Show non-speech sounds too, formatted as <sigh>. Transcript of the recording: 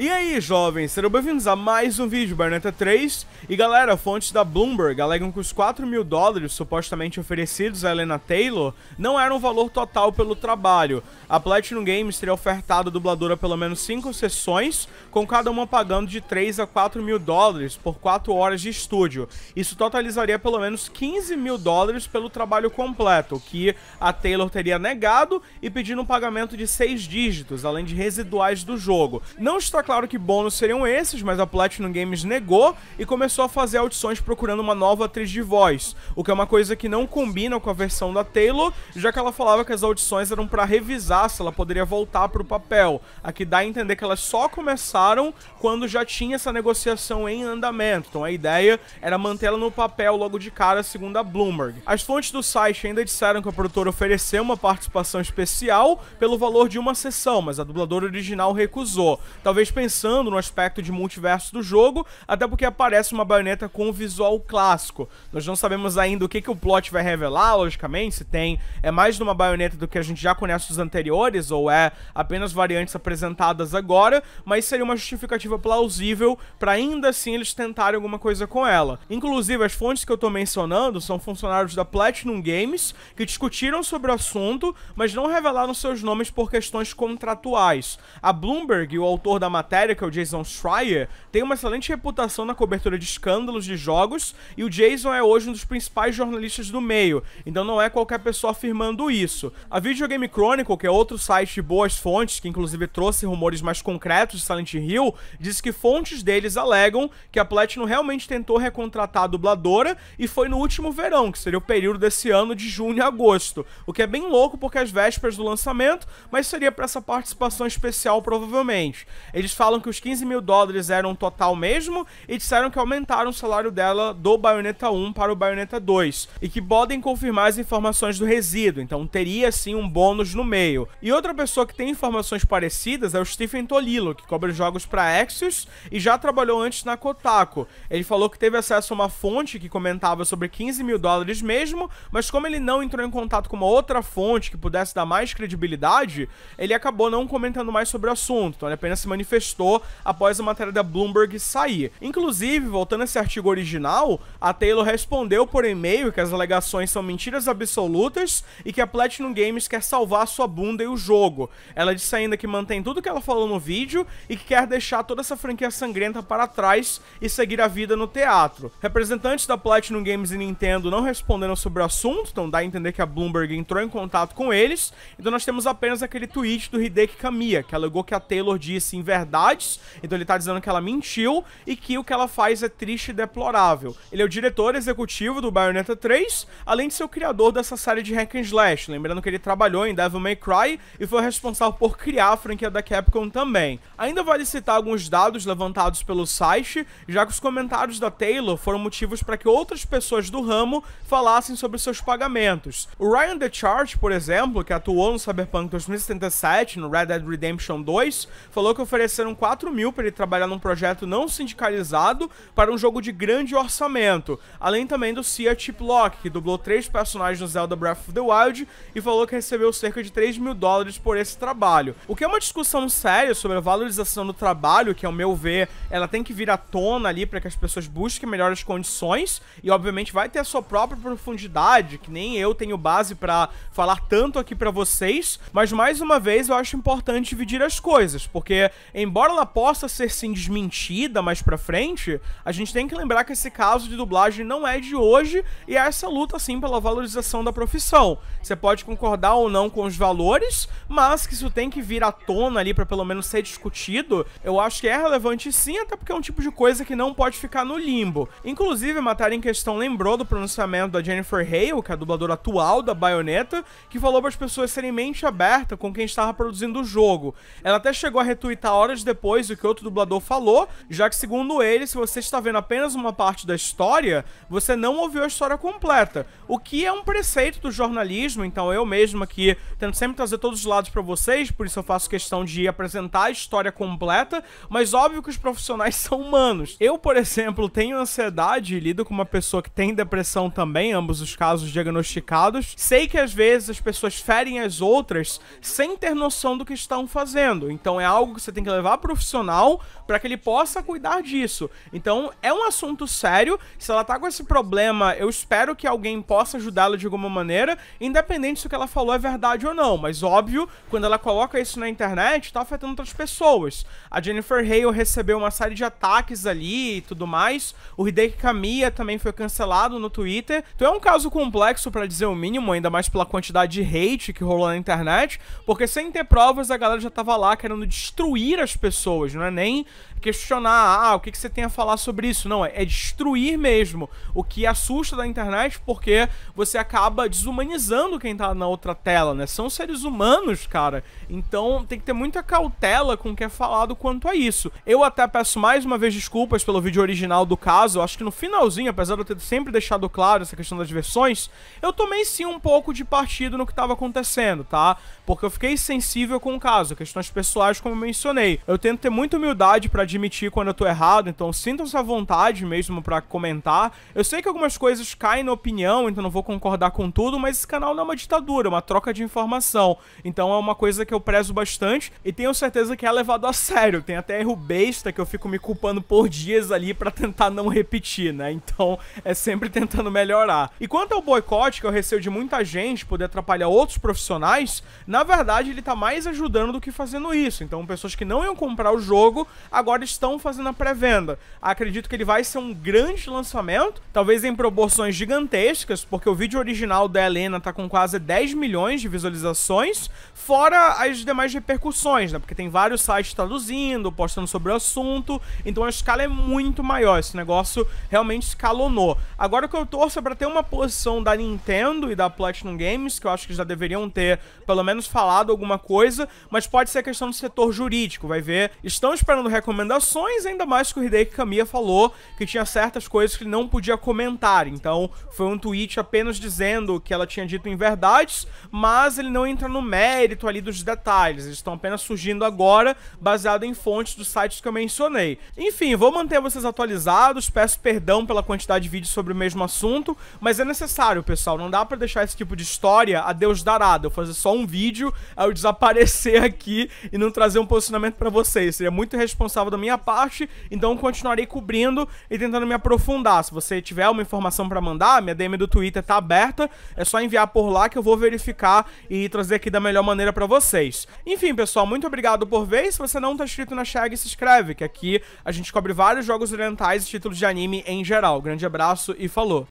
E aí, jovens, sejam bem-vindos a mais um vídeo Bayonetta 3. E galera, fontes da Bloomberg alegam que os 4 mil dólares supostamente oferecidos a Helena Taylor não eram o valor total pelo trabalho. A Platinum Games teria ofertado a dubladora pelo menos 5 sessões, com cada uma pagando de 3 a 4 mil dólares por 4 horas de estúdio. Isso totalizaria pelo menos 15 mil dólares pelo trabalho completo, que a Taylor teria negado e pedindo um pagamento de 6 dígitos, além de residuais do jogo. Não está claro que bônus seriam esses, mas a Platinum Games negou e começou a fazer audições procurando uma nova atriz de voz, o que é uma coisa que não combina com a versão da Taylor, já que ela falava que as audições eram para revisar se ela poderia voltar para o papel. Aqui dá a entender que elas só começaram quando já tinha essa negociação em andamento, então a ideia era mantê-la no papel logo de cara, segundo a Bloomberg. As fontes do site ainda disseram que a produtora ofereceu uma participação especial pelo valor de uma sessão, mas a dubladora original recusou. Talvez pensando no aspecto de multiverso do jogo, até porque aparece uma baioneta com um visual clássico. Nós não sabemos ainda o que, que o plot vai revelar, logicamente, se tem é mais de uma baioneta do que a gente já conhece dos anteriores, ou é apenas variantes apresentadas agora, mas seria uma justificativa plausível para ainda assim eles tentarem alguma coisa com ela. Inclusive, as fontes que eu tô mencionando são funcionários da Platinum Games que discutiram sobre o assunto, mas não revelaram seus nomes por questões contratuais. A Bloomberg, o autor da matéria, matéria, que é o Jason Schreier, tem uma excelente reputação na cobertura de escândalos de jogos e o Jason é hoje um dos principais jornalistas do meio, então não é qualquer pessoa afirmando isso. A Video Game Chronicle, que é outro site de boas fontes, que inclusive trouxe rumores mais concretos de Silent Hill, diz que fontes deles alegam que a Platinum realmente tentou recontratar a dubladora e foi no último verão, que seria o período desse ano de junho a agosto, o que é bem louco porque é as vésperas do lançamento, mas seria para essa participação especial provavelmente. Eles falam que os 15 mil dólares eram total mesmo e disseram que aumentaram o salário dela do Bayonetta 1 para o Bayonetta 2 e que podem confirmar as informações do resíduo, então teria sim um bônus no meio. E outra pessoa que tem informações parecidas é o Stephen Tolilo, que cobra jogos para Axios e já trabalhou antes na Kotaku. Ele falou que teve acesso a uma fonte que comentava sobre 15 mil dólares mesmo, mas como ele não entrou em contato com uma outra fonte que pudesse dar mais credibilidade, ele acabou não comentando mais sobre o assunto, então ele apenas se manifestou manifestou após a matéria da Bloomberg sair. Inclusive, voltando a esse artigo original, a Taylor respondeu por e-mail que as alegações são mentiras absolutas e que a Platinum Games quer salvar sua bunda e o jogo. Ela disse ainda que mantém tudo que ela falou no vídeo e que quer deixar toda essa franquia sangrenta para trás e seguir a vida no teatro. Representantes da Platinum Games e Nintendo não responderam sobre o assunto, então dá a entender que a Bloomberg entrou em contato com eles. Então nós temos apenas aquele tweet do Hideki Kamiya, que alegou que a Taylor disse em verdade verdades, então ele tá dizendo que ela mentiu e que o que ela faz é triste e deplorável. Ele é o diretor executivo do Bayonetta 3, além de ser o criador dessa série de hack and slash, lembrando que ele trabalhou em Devil May Cry e foi responsável por criar a franquia da Capcom também. Ainda vale citar alguns dados levantados pelo site, já que os comentários da Taylor foram motivos para que outras pessoas do ramo falassem sobre seus pagamentos. O Ryan DeChart, por exemplo, que atuou no Cyberpunk 2077 no Red Dead Redemption 2, falou que ofereceu ofereceram 4 mil para ele trabalhar num projeto não sindicalizado para um jogo de grande orçamento, além também do Cia Chiplock, que dublou três personagens no Zelda Breath of the Wild e falou que recebeu cerca de 3 mil dólares por esse trabalho. O que é uma discussão séria sobre a valorização do trabalho, que ao meu ver, ela tem que vir à tona ali para que as pessoas busquem melhores condições e obviamente vai ter a sua própria profundidade, que nem eu tenho base para falar tanto aqui para vocês, mas mais uma vez eu acho importante dividir as coisas, porque em embora ela possa ser sim desmentida mais pra frente, a gente tem que lembrar que esse caso de dublagem não é de hoje e há essa luta sim pela valorização da profissão. Você pode concordar ou não com os valores, mas que isso tem que vir à tona ali para pelo menos ser discutido, eu acho que é relevante sim, até porque é um tipo de coisa que não pode ficar no limbo. Inclusive, a matéria em questão lembrou do pronunciamento da Jennifer Hale, que é a dubladora atual da Bayonetta, que falou para as pessoas serem mente aberta com quem estava produzindo o jogo. Ela até chegou a retweetar horas horas depois do que outro dublador falou, já que, segundo ele, se você está vendo apenas uma parte da história, você não ouviu a história completa. O que é um preceito do jornalismo, então eu mesmo aqui tento sempre trazer todos os lados para vocês, por isso eu faço questão de apresentar a história completa, mas óbvio que os profissionais <laughs> são humanos. Eu, por exemplo, tenho ansiedade e lido com uma pessoa que tem depressão também, ambos os casos diagnosticados. Sei que às vezes as pessoas ferem as outras sem ter noção do que estão fazendo, então é algo que você tem que levar levar profissional para que ele possa cuidar disso. Então, é um assunto sério. Se ela tá com esse problema, eu espero que alguém possa ajudá-la de alguma maneira, independente se o que ela falou é verdade ou não. Mas óbvio, quando ela coloca isso na internet, tá afetando outras pessoas. A Jennifer Hale recebeu uma série de ataques ali e tudo mais. O Hideki Kamiya também foi cancelado no Twitter. Então é um caso complexo para dizer o mínimo, ainda mais pela quantidade de hate que rolou na internet, porque sem ter provas a galera já tava lá querendo destruir as pessoas, não é nem questionar, ah, o que, que você tem a falar sobre isso? Não, é, é destruir mesmo o que assusta da internet, porque você acaba desumanizando quem tá na outra tela, né? São seres humanos, cara. Então tem que ter muita cautela com o que é falado quanto a isso. Eu até peço mais uma vez desculpas pelo vídeo original do caso, eu acho que no finalzinho, apesar de eu ter sempre deixado claro essa questão das versões, eu tomei sim um pouco de partido no que estava acontecendo, tá? Porque eu fiquei sensível com o caso, questões pessoais, como eu mencionei. Eu tento ter muita humildade para admitir quando eu tô errado, então sintam-se à vontade mesmo para comentar. Eu sei que algumas coisas caem na opinião, então não vou concordar com tudo, mas esse canal não é uma ditadura, é uma troca de informação. Então é uma coisa que eu prezo bastante e tenho certeza que é levado a sério. Tem até erro besta que eu fico me culpando por dias ali para tentar não repetir, né? Então é sempre tentando melhorar. E quanto ao boicote que eu receio de muita gente poder atrapalhar outros profissionais, na verdade ele tá mais ajudando do que fazendo isso. Então pessoas que não iam comprar o jogo, agora estão fazendo a pré-venda. Acredito que ele vai ser um grande lançamento, talvez em proporções gigantescas, porque o vídeo original da Helena tá com quase 10 milhões de visualizações, fora as demais repercussões, né? Porque tem vários sites traduzindo, postando sobre o assunto, então a escala é muito maior, esse negócio realmente escalonou. Agora o que eu torço é pra ter uma posição da Nintendo e da Platinum Games, que eu acho que já deveriam ter pelo menos falado alguma coisa, mas pode ser questão do setor jurídico, vai vai ver, estão esperando recomendações, ainda mais que o Hideki Kamiya falou que tinha certas coisas que ele não podia comentar. Então, foi um tweet apenas dizendo que ela tinha dito em verdades, mas ele não entra no mérito ali dos detalhes. Eles estão apenas surgindo agora, baseado em fontes dos sites que eu mencionei. Enfim, vou manter vocês atualizados, peço perdão pela quantidade de vídeos sobre o mesmo assunto, mas é necessário, pessoal. Não dá para deixar esse tipo de história a Deus dará. Eu fazer só um vídeo, eu desaparecer <laughs> aqui e não trazer um posicionamento pra para vocês. Seria muito responsável da minha parte, então continuarei cobrindo e tentando me aprofundar. Se você tiver uma informação para mandar, minha DM do Twitter tá aberta, é só enviar por lá que eu vou verificar e trazer aqui da melhor maneira para vocês. Enfim, pessoal, muito obrigado por ver. Se você não tá inscrito na Shag, se inscreve, que aqui a gente cobre vários jogos orientais e títulos de anime em geral. Grande abraço e falou!